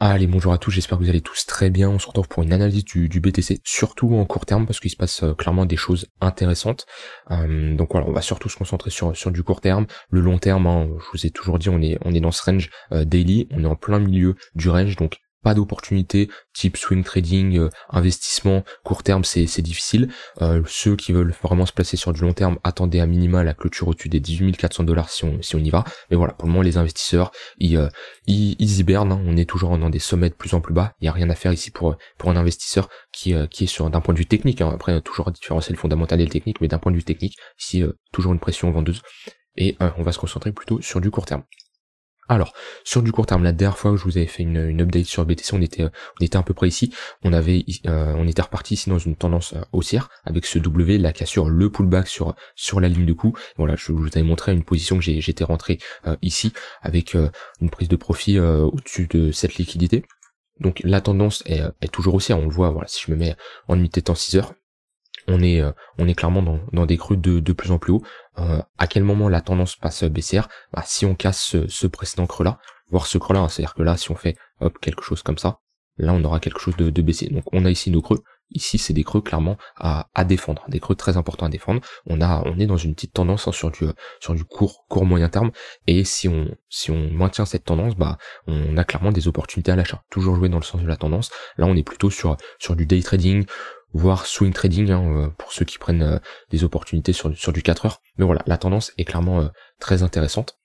Allez, bonjour à tous, j'espère que vous allez tous très bien. On se retrouve pour une analyse du, BTC, surtout en court terme, parce qu'il se passe euh, clairement des choses intéressantes. Euh, donc voilà, on va surtout se concentrer sur, sur du court terme. Le long terme, hein, je vous ai toujours dit, on est, on est dans ce range euh, daily, on est en plein milieu du range, donc pas d'opportunité type swing trading, euh, investissement, court terme, c'est difficile. Euh, ceux qui veulent vraiment se placer sur du long terme, attendez à minima la clôture au-dessus des 18 400 dollars si on, si on y va. Mais voilà, pour le moment, les investisseurs, ils, euh, ils, hibernent. Hein. On est toujours dans des sommets de plus en plus bas. Il n'y a rien à faire ici pour, pour un investisseur qui, qui est sur d'un point de vue technique. Hein. Après, toujours différencier le fondamental et le technique, mais d'un point de vue technique, ici, toujours une pression vendeuse. Et on va se concentrer plutôt sur du court terme. Alors, sur du court terme, la dernière fois que je vous avais fait une, une update sur BTC, on était, on était à peu près ici. On avait, euh, on était reparti ici dans une tendance euh, haussière avec ce W, la cassure, le pullback sur sur la ligne de coup. Voilà, je, vous avais montré une position que j'étais rentré euh, ici avec une prise de profit au-dessus de cette liquidité. Donc la tendance est, est toujours haussière, on le voit, voilà, si je me mets en unité temps 6 heures, on est, euh, on est clairement dans, dans des creux de, de, plus en plus haut. Euh, à quel moment la tendance passe baissière bah, Si on casse ce, ce précédent creux-là, voire ce creux-là, hein, c'est-à-dire que là, si on fait hop, quelque chose comme ça, là, on aura quelque chose de, de Donc on a ici nos creux. Ici, c'est des creux clairement à, à, défendre, des creux très importants à défendre. On a, on est dans une petite tendance hein, sur du euh, sur du court court moyen terme. Et si on si on maintient cette tendance, bah on a clairement des opportunités à l'achat. Toujours jouer dans le sens de la tendance. Là, on est plutôt sur sur du day trading, voire swing trading hein, euh, pour ceux qui prennent euh, des opportunités sur, sur du 4 heures. Mais voilà, la tendance est clairement euh, très intéressante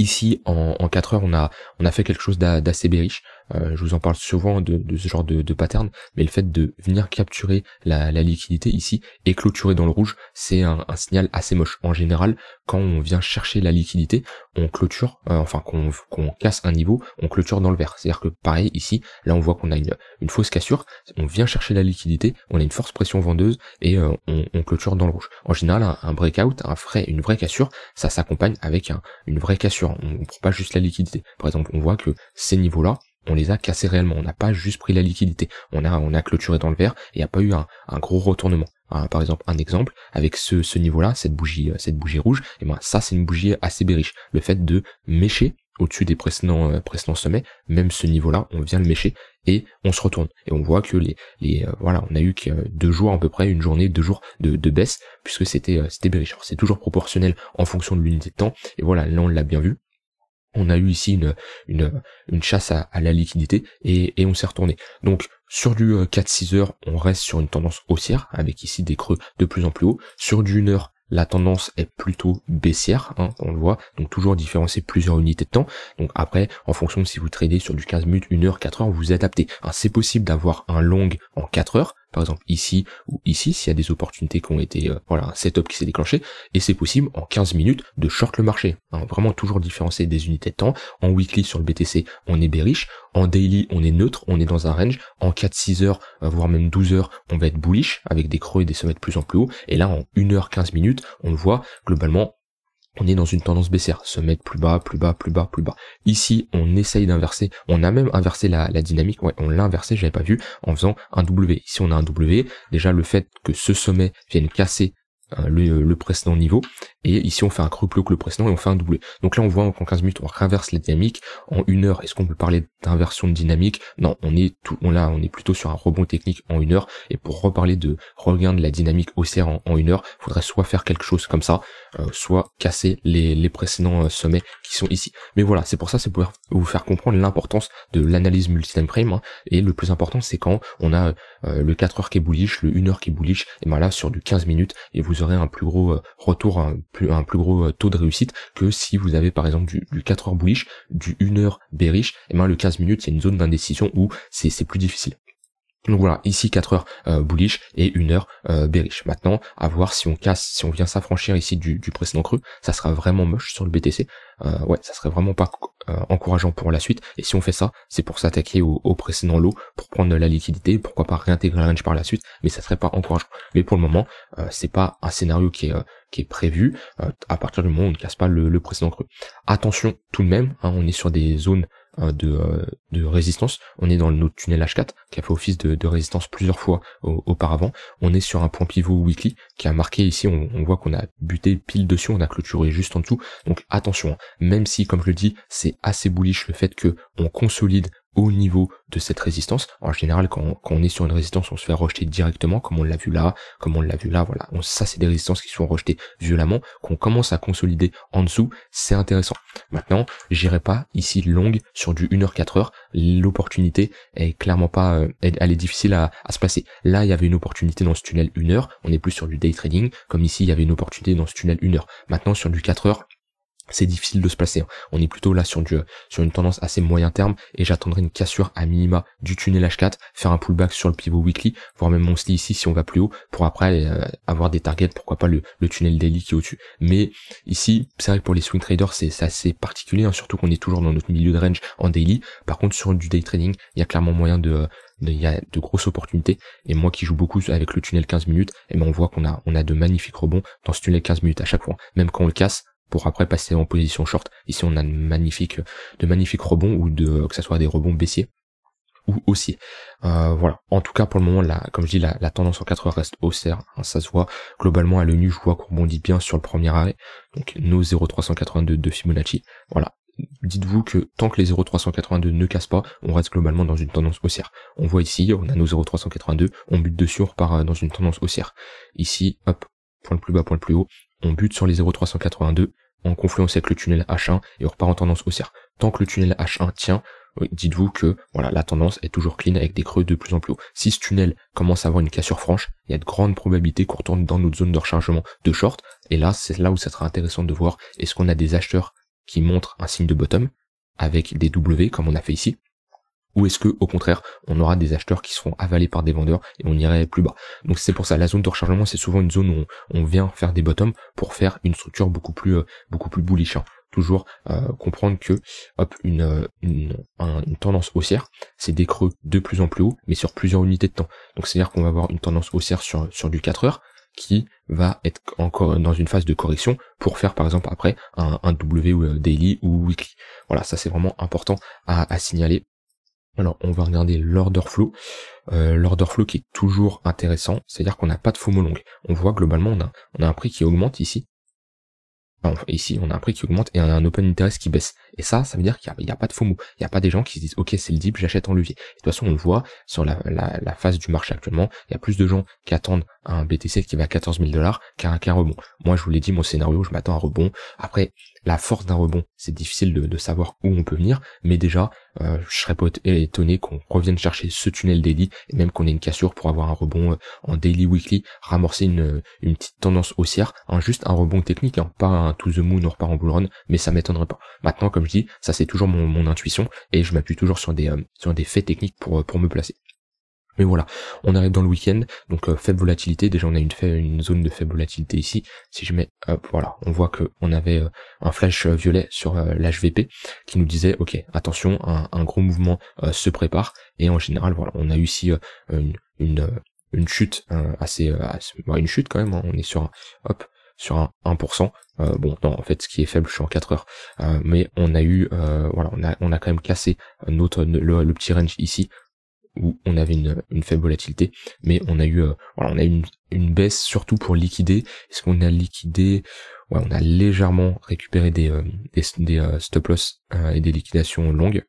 ici, en, en 4 heures, on a, on a fait quelque chose d'assez bériche. Euh, je vous en parle souvent de, ce genre de, pattern, mais le fait de venir capturer la, liquidité ici et clôturer dans le rouge, c'est un, signal assez moche. En général, quand on vient chercher la liquidité, on clôture, euh, enfin qu'on casse un niveau, on clôture dans le vert. C'est-à-dire que pareil ici, là on voit qu'on a une, une, fausse cassure, on vient chercher la liquidité, on a une force pression vendeuse et euh, on, clôture dans le rouge. En général, un, breakout, un frais, une vraie cassure, ça s'accompagne avec une vraie cassure on ne prend pas juste la liquidité. Par exemple, on voit que ces niveaux-là, on les a cassés réellement, on n'a pas juste pris la liquidité, on a, on a clôturé dans le vert et il n'y a pas eu un, gros retournement. Hein, par exemple, un exemple, avec ce, niveau-là, cette bougie, euh, cette bougie rouge, et eh ben ça c'est une bougie assez bériche. Le fait de mécher au-dessus des précédents, euh, sommets, même ce niveau-là, on vient le mécher et on se retourne. Et on voit que les, les euh, voilà, on a eu que euh, deux jours à peu près, une journée, deux jours de, baisse, puisque c'était euh, c'était C'est toujours proportionnel en fonction de l'unité de temps. Et voilà, là on l'a bien vu. On a eu ici une, une, une chasse à, la liquidité et, on s'est retourné. Donc sur du 4-6 heures, on reste sur une tendance haussière, avec ici des creux de plus en plus haut. Sur du 1 heure, la tendance est plutôt baissière, hein, on le voit, donc toujours différencier plusieurs unités de temps. Donc après, en fonction de si vous tradez sur du 15 minutes, 1 heure, 4 heures, vous vous adaptez. Hein, c'est possible d'avoir un long en 4 heures, par exemple ici ou ici, s'il y a des opportunités qui ont été, euh, voilà, un setup qui s'est déclenché, et c'est possible en 15 minutes de short le marché. Hein, vraiment toujours différencier des unités de temps. En weekly sur le BTC, on est bearish. En daily, on est neutre, on est dans un range. En 4-6 heures, euh, voire même 12 heures, on va être bullish avec des creux et des sommets de plus en plus haut. Et là, en 1 heure 15 minutes, on voit globalement on est dans une tendance baissière, se mettre plus bas, plus bas, plus bas, plus bas. Ici, on essaye d'inverser, on a même inversé la, dynamique, ouais, on l'a inversé, j'avais pas vu, en faisant un W. Ici, on a un W, déjà le fait que ce sommet vienne casser hein, le, le précédent niveau, et ici, on fait un creux que le précédent et on fait un doublé. Donc là, on voit qu'en 15 minutes, on renverse la dynamique. En une heure, est-ce qu'on peut parler d'inversion de dynamique Non, on est tout, on là, on est plutôt sur un rebond technique en une heure. Et pour reparler de regain de la dynamique haussière en, en une heure, faudrait soit faire quelque chose comme ça, euh, soit casser les, les précédents euh, sommets qui sont ici. Mais voilà, c'est pour ça, c'est pour vous faire comprendre l'importance de l'analyse multi-time frame. Hein. et le plus important, c'est quand on a euh, le 4 heures qui est bullish, le 1 heure qui est bullish, et ben là, sur du 15 minutes, et vous aurez un plus gros retour, plus, un plus gros euh, taux de réussite que si vous avez par exemple du, 4 heures bullish, du 1 heure bearish, et eh ben le 15 minutes, il y a une zone d'indécision où c'est plus difficile. Donc voilà, ici 4 heures euh, bullish et 1 heure euh, bearish. Maintenant, à voir si on casse, si on vient s'affranchir ici du, précédent creux, ça sera vraiment moche sur le BTC. Euh, ouais, ça serait vraiment pas euh, encourageant pour la suite. Et si on fait ça, c'est pour s'attaquer au, précédent lot, pour prendre la liquidité, pourquoi pas réintégrer la range par la suite, mais ça serait pas encourageant. Mais pour le moment, euh, c'est pas un scénario qui est qui est prévu à partir du moment où on ne casse pas le, précédent creux. Attention tout de même, hein, on est sur des zones euh, de, euh, de résistance. On est dans notre tunnel H4 qui a fait office de, résistance plusieurs fois auparavant. On est sur un point pivot weekly qui a marqué ici, on, voit qu'on a buté pile dessus, on a clôturé juste en dessous. Donc attention, hein. même si, comme je le dis, c'est assez bullish le fait que on consolide au niveau de cette résistance. En général, quand on, est sur une résistance, on se fait rejeter directement, comme on l'a vu là, comme on l'a vu là, voilà. On, ça, c'est des résistances qui sont rejetées violemment, qu'on commence à consolider en dessous, c'est intéressant. Maintenant, j'irai pas ici longue sur du 1 h 4 heures l'opportunité est clairement pas, euh, elle, est difficile à, se passer. Là, il y avait une opportunité dans ce tunnel une heure on est plus sur du day trading, comme ici, il y avait une opportunité dans ce tunnel une heure Maintenant, sur du 4 heures c'est difficile de se placer. Hein. On est plutôt là sur euh, sur une tendance assez moyen terme et j'attendrai une cassure à minima du tunnel H4, faire un pullback sur le pivot weekly, voire même mon style ici si on va plus haut pour après euh, avoir des targets, pourquoi pas le, le tunnel daily qui est au-dessus. Mais ici, c'est vrai que pour les swing traders, c'est assez particulier, hein, surtout qu'on est toujours dans notre milieu de range en daily. Par contre, sur du day trading, il y a clairement moyen de, il y a de grosses opportunités. Et moi qui joue beaucoup avec le tunnel 15 minutes, et eh ben on voit qu'on a, on a de magnifiques rebonds dans ce tunnel 15 minutes à chaque fois. Même quand on le casse, pour après passer en position short. Ici, on a de magnifiques, de magnifiques rebonds ou de, que ce soit des rebonds baissiers ou haussiers. Euh, voilà. En tout cas, pour le moment, là, comme je dis, la, la tendance en 4 heures reste haussière. Hein, ça se voit globalement à l'ONU, Je vois qu'on rebondit bien sur le premier arrêt. Donc, nos 0,382 de Fibonacci. Voilà. Dites-vous que tant que les 0,382 ne cassent pas, on reste globalement dans une tendance haussière. On voit ici, on a nos 0,382, on bute dessus, on repart euh, dans une tendance haussière. Ici, hop, point le plus bas, point le plus haut, on bute sur les 0382 en confluence avec le tunnel H1 et on repart en tendance haussière. Tant que le tunnel H1 tient, dites-vous que voilà, la tendance est toujours clean avec des creux de plus en plus haut. Si ce tunnel commence à avoir une cassure franche, il y a de grandes probabilités qu'on retourne dans notre zone de rechargement de short. Et là, c'est là où ça sera intéressant de voir est-ce qu'on a des acheteurs qui montrent un signe de bottom avec des W comme on a fait ici, ou est-ce que au contraire on aura des acheteurs qui seront avalés par des vendeurs et on irait plus bas. Donc c'est pour ça la zone de rechargement c'est souvent une zone où on, vient faire des bottoms pour faire une structure beaucoup plus euh, beaucoup plus bullish. Hein. Toujours euh, comprendre que hop une, euh, une, tendance haussière c'est des creux de plus en plus haut mais sur plusieurs unités de temps. Donc c'est à dire qu'on va avoir une tendance haussière sur sur du 4 heures qui va être encore dans une phase de correction pour faire par exemple après un, un W daily ou weekly. Voilà, ça c'est vraiment important à, à signaler alors on va regarder l'order flow. Euh, l'order flow qui est toujours intéressant, c'est-à-dire qu'on n'a pas de FOMO longue. On voit globalement on a, un prix qui augmente ici. ici on a un prix qui augmente et on a un open interest qui baisse. Et ça, ça veut dire qu'il n'y a, pas de faux mou. Il n'y a pas des gens qui se disent, OK, c'est le dip, j'achète en levier. de toute façon, on le voit sur la, la, phase du marché actuellement. Il y a plus de gens qui attendent un BTC qui va à 14 000 dollars qu'un rebond. Moi, je vous l'ai dit, mon scénario, je m'attends à un rebond. Après, la force d'un rebond, c'est difficile de, savoir où on peut venir, mais déjà, euh, je serais pas étonné qu'on revienne chercher ce tunnel daily, et même qu'on ait une cassure pour avoir un rebond euh, en daily weekly, ramorcer une, une petite tendance haussière, hein, juste un rebond technique, hein, pas un to the moon, on repart en bull run, mais ça m'étonnerait pas. Maintenant, comme je ça, c'est toujours mon, intuition et je m'appuie toujours sur des, euh, sur des faits techniques pour, euh, pour me placer. Mais voilà, on arrive dans le week-end, donc euh, faible volatilité. Déjà, on a une, une zone de faible volatilité ici. Si je mets, voilà, on voit que on avait un flash violet sur l'HVP qui nous disait, ok, attention, un, gros mouvement se prépare. Et en général, voilà, on a eu ici une, une, chute hein, assez, une chute quand même. Hein. on est sur, hop, sur un 1%. Euh, bon, non, en fait, ce qui est faible, je suis en 4 heures. Euh, mais on a eu, euh, voilà, on a, on a quand même cassé notre le, petit range ici où on avait une, une faible volatilité, mais on a eu, voilà, on a eu une, une baisse surtout pour liquider. Est-ce qu'on a liquidé Ouais, on a légèrement récupéré des, des, des stop loss et des liquidations longues.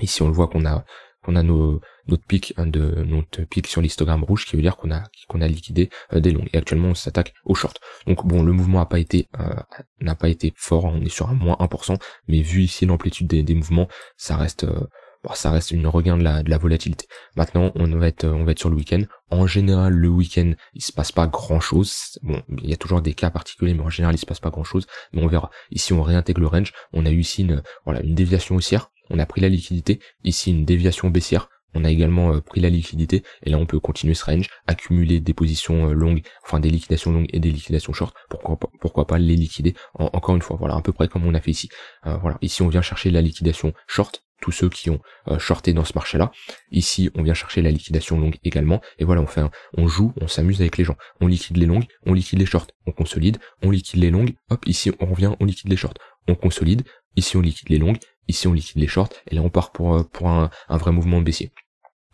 Ici, on le voit qu'on a on a nos, notre pic de notre pic sur l'histogramme rouge qui veut dire qu'on a qu'on a liquidé euh, des longs. et actuellement on s'attaque aux shorts donc bon le mouvement a pas été euh, n'a pas été fort hein. on est sur un moins 1% mais vu ici l'amplitude des, mouvements ça reste euh, ça reste une regain de la, de la volatilité maintenant on va être on va être sur le week-end en général le week-end il se passe pas grand chose bon il y a toujours des cas particuliers mais en général il se passe pas grand chose mais on verra ici on réintègre le range on a eu ici une voilà une déviation haussière on a pris la liquidité, ici une déviation baissière, on a également euh, pris la liquidité et là on peut continuer ce range, accumuler des positions euh, longues, enfin des liquidations longues et des liquidations short, pourquoi pas, pourquoi pas les liquider encore une fois, voilà, à peu près comme on a fait ici. Euh, voilà, ici on vient chercher la liquidation short, tous ceux qui ont shorté dans ce marché-là. Ici, on vient chercher la liquidation longue également. Et voilà, on fait, on joue, on s'amuse avec les gens. On liquide les longues, on liquide les shorts, on consolide, on liquide les longues. Hop, ici, on revient, on liquide les shorts, on consolide. Ici, on liquide les longues, Ici, on liquide les shorts et là, on part pour, euh, pour un, un vrai mouvement baissier.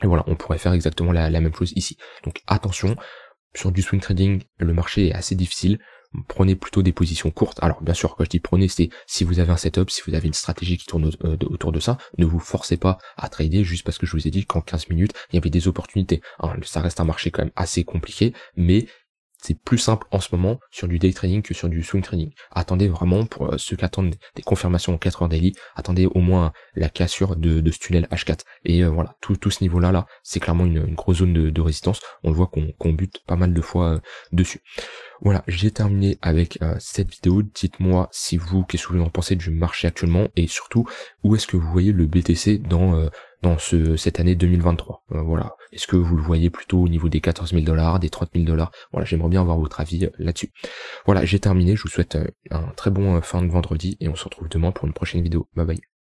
Et voilà, on pourrait faire exactement la, même chose ici. Donc attention, sur du swing trading, le marché est assez difficile prenez plutôt des positions courtes. Alors bien sûr, quand je dis prenez, c'est si vous avez un setup, si vous avez une stratégie qui tourne euh, autour de ça, ne vous forcez pas à trader juste parce que je vous ai dit qu'en 15 minutes, il y avait des opportunités. ça reste un marché quand même assez compliqué, mais c'est plus simple en ce moment sur du day trading que sur du swing trading. Attendez vraiment pour euh, ceux qui attendent des confirmations en 4 heures daily, attendez au moins la cassure de, de ce tunnel H4. Et euh, voilà, tout, tout ce niveau-là, là, c'est clairement une, grosse zone de, résistance. On le voit qu'on bute pas mal de fois euh, dessus. Voilà, j'ai terminé avec cette vidéo. Dites-moi si vous, qu'est-ce que vous en pensez du marché actuellement et surtout, où est-ce que vous voyez le BTC dans dans ce, cette année 2023. Euh, voilà. Est-ce que vous le voyez plutôt au niveau des 14 000 dollars, des 30 000 dollars Voilà, j'aimerais bien avoir votre avis euh, là-dessus. Voilà, j'ai terminé. Je vous souhaite euh, un très bon fin de vendredi et on se retrouve demain pour une prochaine vidéo. Bye bye.